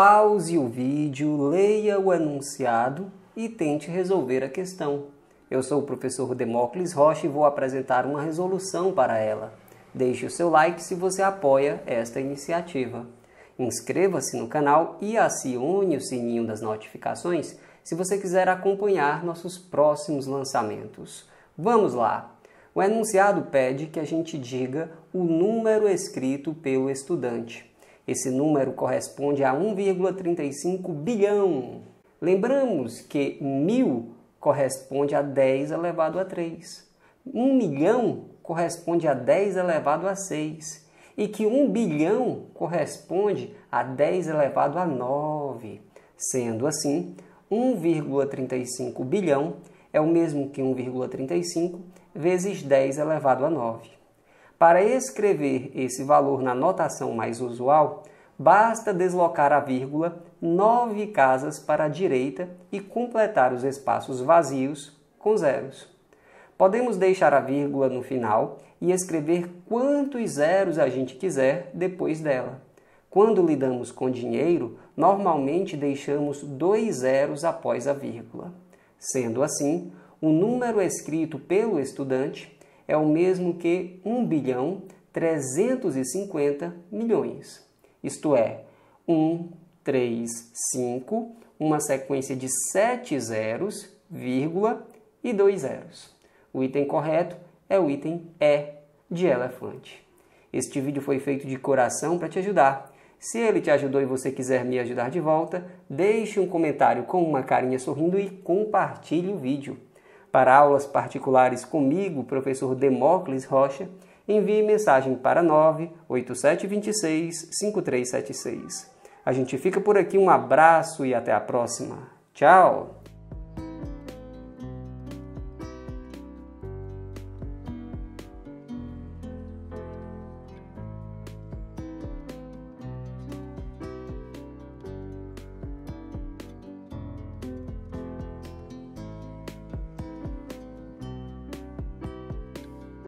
Pause o vídeo, leia o enunciado e tente resolver a questão. Eu sou o professor Demócles Rocha e vou apresentar uma resolução para ela. Deixe o seu like se você apoia esta iniciativa. Inscreva-se no canal e acione o sininho das notificações se você quiser acompanhar nossos próximos lançamentos. Vamos lá! O enunciado pede que a gente diga o número escrito pelo estudante. Esse número corresponde a 1,35 bilhão. Lembramos que mil corresponde a 10 elevado a 3. 1 milhão corresponde a 10 elevado a 6. E que 1 bilhão corresponde a 10 elevado a 9. Sendo assim, 1,35 bilhão é o mesmo que 1,35 vezes 10 elevado a 9. Para escrever esse valor na notação mais usual, basta deslocar a vírgula nove casas para a direita e completar os espaços vazios com zeros. Podemos deixar a vírgula no final e escrever quantos zeros a gente quiser depois dela. Quando lidamos com dinheiro, normalmente deixamos dois zeros após a vírgula. Sendo assim, o número escrito pelo estudante é o mesmo que 1 bilhão 350 milhões. Isto é, 1, 3, 5, uma sequência de 7 zeros, vírgula e 2 zeros. O item correto é o item E de elefante. Este vídeo foi feito de coração para te ajudar. Se ele te ajudou e você quiser me ajudar de volta, deixe um comentário com uma carinha sorrindo e compartilhe o vídeo para aulas particulares comigo, professor Demócles Rocha, envie mensagem para 98726-5376. A gente fica por aqui, um abraço e até a próxima. Tchau!